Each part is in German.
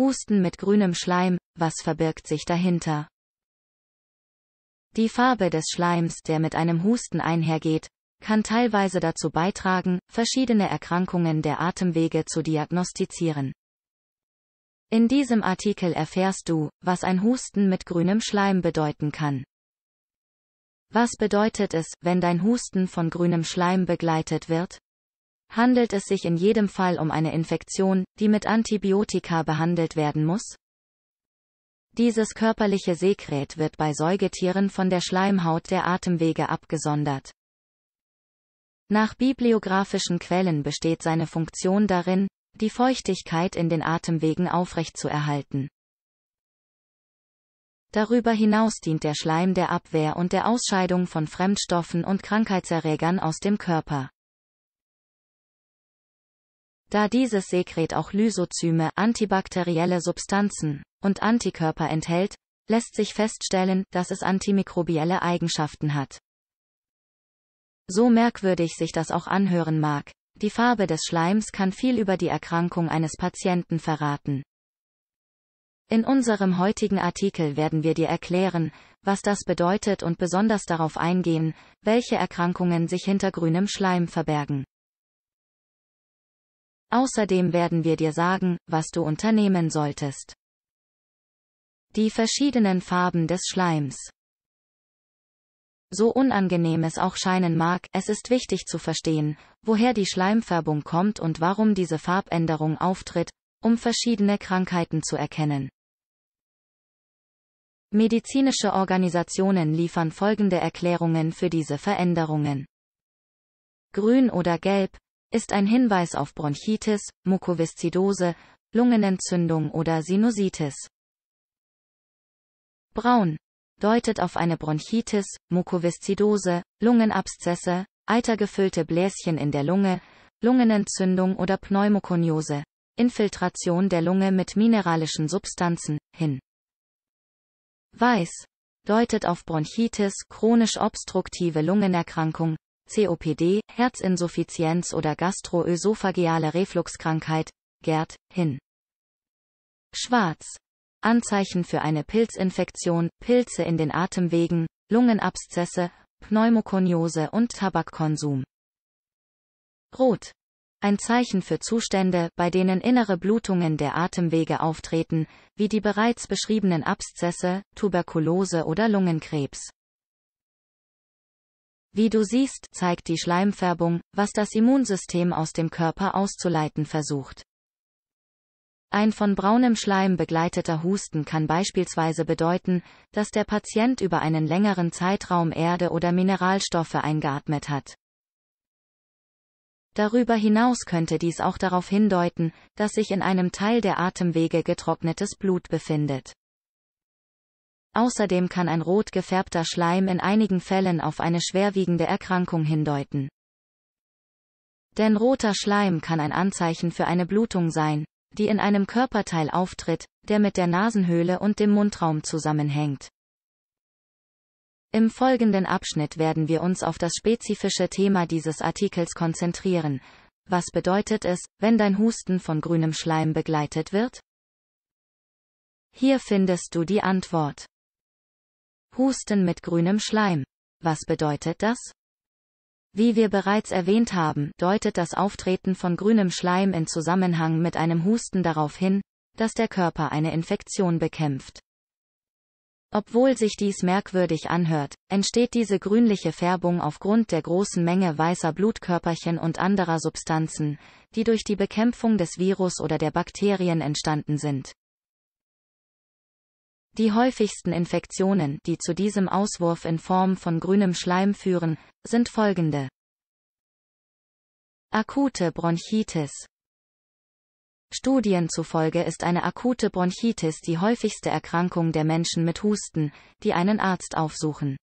Husten mit grünem Schleim, was verbirgt sich dahinter? Die Farbe des Schleims, der mit einem Husten einhergeht, kann teilweise dazu beitragen, verschiedene Erkrankungen der Atemwege zu diagnostizieren. In diesem Artikel erfährst du, was ein Husten mit grünem Schleim bedeuten kann. Was bedeutet es, wenn dein Husten von grünem Schleim begleitet wird? Handelt es sich in jedem Fall um eine Infektion, die mit Antibiotika behandelt werden muss? Dieses körperliche Sekret wird bei Säugetieren von der Schleimhaut der Atemwege abgesondert. Nach bibliografischen Quellen besteht seine Funktion darin, die Feuchtigkeit in den Atemwegen aufrechtzuerhalten. Darüber hinaus dient der Schleim der Abwehr und der Ausscheidung von Fremdstoffen und Krankheitserregern aus dem Körper da dieses Sekret auch Lysozyme, antibakterielle Substanzen und Antikörper enthält, lässt sich feststellen, dass es antimikrobielle Eigenschaften hat. So merkwürdig sich das auch anhören mag, die Farbe des Schleims kann viel über die Erkrankung eines Patienten verraten. In unserem heutigen Artikel werden wir dir erklären, was das bedeutet und besonders darauf eingehen, welche Erkrankungen sich hinter grünem Schleim verbergen. Außerdem werden wir dir sagen, was du unternehmen solltest. Die verschiedenen Farben des Schleims. So unangenehm es auch scheinen mag, es ist wichtig zu verstehen, woher die Schleimfärbung kommt und warum diese Farbänderung auftritt, um verschiedene Krankheiten zu erkennen. Medizinische Organisationen liefern folgende Erklärungen für diese Veränderungen. Grün oder Gelb, ist ein Hinweis auf Bronchitis, Mukoviszidose, Lungenentzündung oder Sinusitis. Braun deutet auf eine Bronchitis, Mukoviszidose, Lungenabszesse, eitergefüllte Bläschen in der Lunge, Lungenentzündung oder Pneumokoniose, Infiltration der Lunge mit mineralischen Substanzen, hin. Weiß deutet auf Bronchitis, chronisch obstruktive Lungenerkrankung, COPD, Herzinsuffizienz oder gastroösophageale Refluxkrankheit, Gerd, hin. Schwarz. Anzeichen für eine Pilzinfektion, Pilze in den Atemwegen, Lungenabszesse, Pneumokoniose und Tabakkonsum. Rot. Ein Zeichen für Zustände, bei denen innere Blutungen der Atemwege auftreten, wie die bereits beschriebenen Abszesse, Tuberkulose oder Lungenkrebs. Wie du siehst, zeigt die Schleimfärbung, was das Immunsystem aus dem Körper auszuleiten versucht. Ein von braunem Schleim begleiteter Husten kann beispielsweise bedeuten, dass der Patient über einen längeren Zeitraum Erde oder Mineralstoffe eingeatmet hat. Darüber hinaus könnte dies auch darauf hindeuten, dass sich in einem Teil der Atemwege getrocknetes Blut befindet. Außerdem kann ein rot gefärbter Schleim in einigen Fällen auf eine schwerwiegende Erkrankung hindeuten. Denn roter Schleim kann ein Anzeichen für eine Blutung sein, die in einem Körperteil auftritt, der mit der Nasenhöhle und dem Mundraum zusammenhängt. Im folgenden Abschnitt werden wir uns auf das spezifische Thema dieses Artikels konzentrieren. Was bedeutet es, wenn dein Husten von grünem Schleim begleitet wird? Hier findest du die Antwort. Husten mit grünem Schleim. Was bedeutet das? Wie wir bereits erwähnt haben, deutet das Auftreten von grünem Schleim in Zusammenhang mit einem Husten darauf hin, dass der Körper eine Infektion bekämpft. Obwohl sich dies merkwürdig anhört, entsteht diese grünliche Färbung aufgrund der großen Menge weißer Blutkörperchen und anderer Substanzen, die durch die Bekämpfung des Virus oder der Bakterien entstanden sind. Die häufigsten Infektionen, die zu diesem Auswurf in Form von grünem Schleim führen, sind folgende. Akute Bronchitis Studien zufolge ist eine akute Bronchitis die häufigste Erkrankung der Menschen mit Husten, die einen Arzt aufsuchen.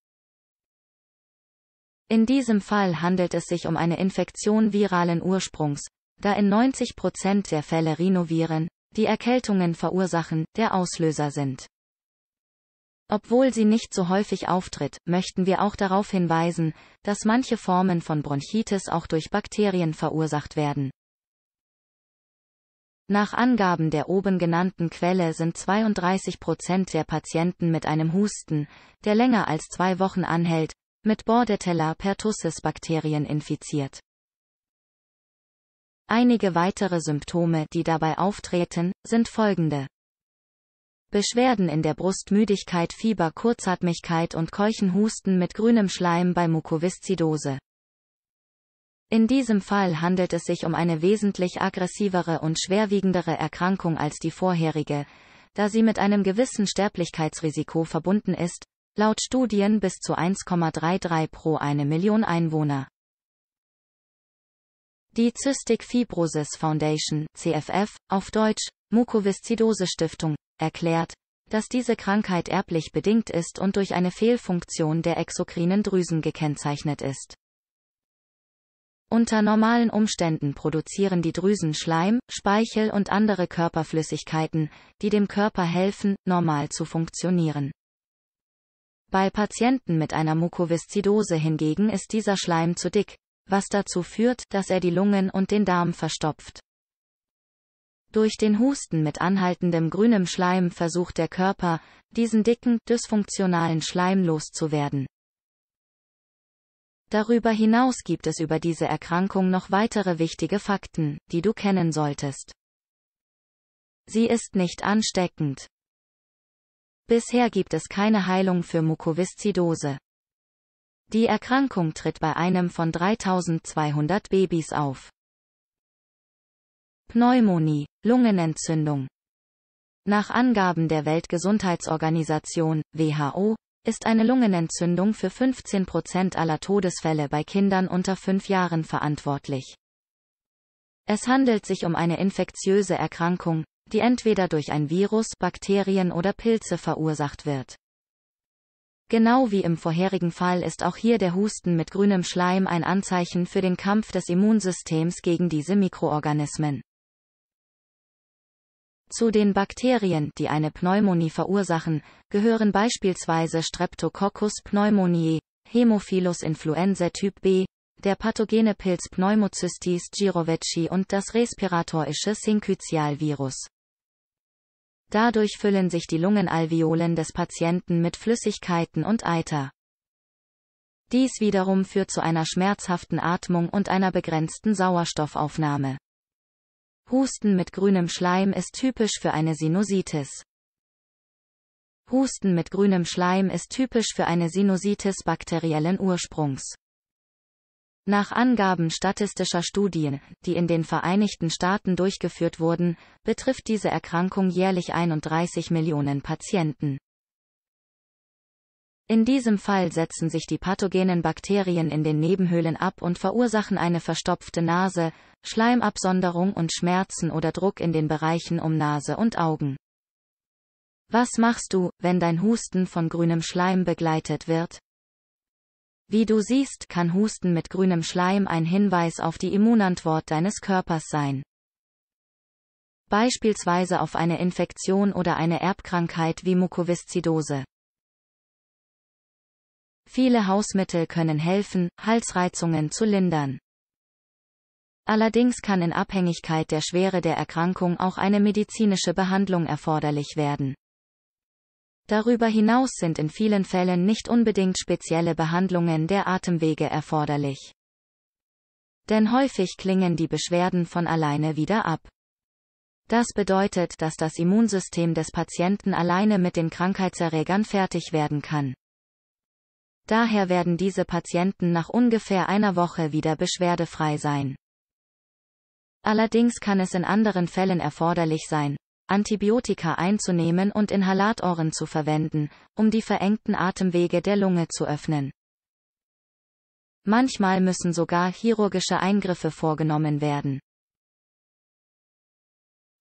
In diesem Fall handelt es sich um eine Infektion viralen Ursprungs, da in 90% Prozent der Fälle Rhinoviren, die Erkältungen verursachen, der Auslöser sind. Obwohl sie nicht so häufig auftritt, möchten wir auch darauf hinweisen, dass manche Formen von Bronchitis auch durch Bakterien verursacht werden. Nach Angaben der oben genannten Quelle sind 32 Prozent der Patienten mit einem Husten, der länger als zwei Wochen anhält, mit Bordetella pertussis Bakterien infiziert. Einige weitere Symptome, die dabei auftreten, sind folgende. Beschwerden in der Brust Müdigkeit, Fieber, Kurzatmigkeit und Keuchen, Husten mit grünem Schleim bei Mukoviszidose. In diesem Fall handelt es sich um eine wesentlich aggressivere und schwerwiegendere Erkrankung als die vorherige, da sie mit einem gewissen Sterblichkeitsrisiko verbunden ist, laut Studien bis zu 1,33 pro eine Million Einwohner. Die Cystic Fibrosis Foundation, CFF, auf Deutsch, Mukoviszidose-Stiftung, erklärt, dass diese Krankheit erblich bedingt ist und durch eine Fehlfunktion der exokrinen Drüsen gekennzeichnet ist. Unter normalen Umständen produzieren die Drüsen Schleim, Speichel und andere Körperflüssigkeiten, die dem Körper helfen, normal zu funktionieren. Bei Patienten mit einer Mukoviszidose hingegen ist dieser Schleim zu dick, was dazu führt, dass er die Lungen und den Darm verstopft. Durch den Husten mit anhaltendem grünem Schleim versucht der Körper, diesen dicken, dysfunktionalen Schleim loszuwerden. Darüber hinaus gibt es über diese Erkrankung noch weitere wichtige Fakten, die du kennen solltest. Sie ist nicht ansteckend. Bisher gibt es keine Heilung für Mukoviszidose. Die Erkrankung tritt bei einem von 3200 Babys auf. Pneumonie, Lungenentzündung. Nach Angaben der Weltgesundheitsorganisation, WHO, ist eine Lungenentzündung für 15 aller Todesfälle bei Kindern unter 5 Jahren verantwortlich. Es handelt sich um eine infektiöse Erkrankung, die entweder durch ein Virus, Bakterien oder Pilze verursacht wird. Genau wie im vorherigen Fall ist auch hier der Husten mit grünem Schleim ein Anzeichen für den Kampf des Immunsystems gegen diese Mikroorganismen. Zu den Bakterien, die eine Pneumonie verursachen, gehören beispielsweise Streptococcus pneumoniae, Haemophilus influenzae Typ B, der pathogene Pilz Pneumocystis girovecchi und das respiratorische Syncytialvirus. Dadurch füllen sich die Lungenalveolen des Patienten mit Flüssigkeiten und Eiter. Dies wiederum führt zu einer schmerzhaften Atmung und einer begrenzten Sauerstoffaufnahme. Husten mit grünem Schleim ist typisch für eine Sinusitis. Husten mit grünem Schleim ist typisch für eine Sinusitis bakteriellen Ursprungs. Nach Angaben statistischer Studien, die in den Vereinigten Staaten durchgeführt wurden, betrifft diese Erkrankung jährlich 31 Millionen Patienten. In diesem Fall setzen sich die pathogenen Bakterien in den Nebenhöhlen ab und verursachen eine verstopfte Nase, Schleimabsonderung und Schmerzen oder Druck in den Bereichen um Nase und Augen. Was machst du, wenn dein Husten von grünem Schleim begleitet wird? Wie du siehst, kann Husten mit grünem Schleim ein Hinweis auf die Immunantwort deines Körpers sein. Beispielsweise auf eine Infektion oder eine Erbkrankheit wie Mukoviszidose. Viele Hausmittel können helfen, Halsreizungen zu lindern. Allerdings kann in Abhängigkeit der Schwere der Erkrankung auch eine medizinische Behandlung erforderlich werden. Darüber hinaus sind in vielen Fällen nicht unbedingt spezielle Behandlungen der Atemwege erforderlich. Denn häufig klingen die Beschwerden von alleine wieder ab. Das bedeutet, dass das Immunsystem des Patienten alleine mit den Krankheitserregern fertig werden kann. Daher werden diese Patienten nach ungefähr einer Woche wieder beschwerdefrei sein. Allerdings kann es in anderen Fällen erforderlich sein, Antibiotika einzunehmen und Inhalatoren zu verwenden, um die verengten Atemwege der Lunge zu öffnen. Manchmal müssen sogar chirurgische Eingriffe vorgenommen werden.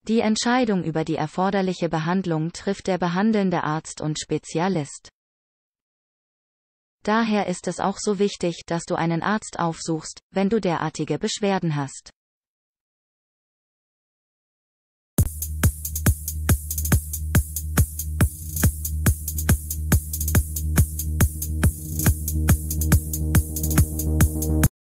Die Entscheidung über die erforderliche Behandlung trifft der behandelnde Arzt und Spezialist. Daher ist es auch so wichtig, dass du einen Arzt aufsuchst, wenn du derartige Beschwerden hast.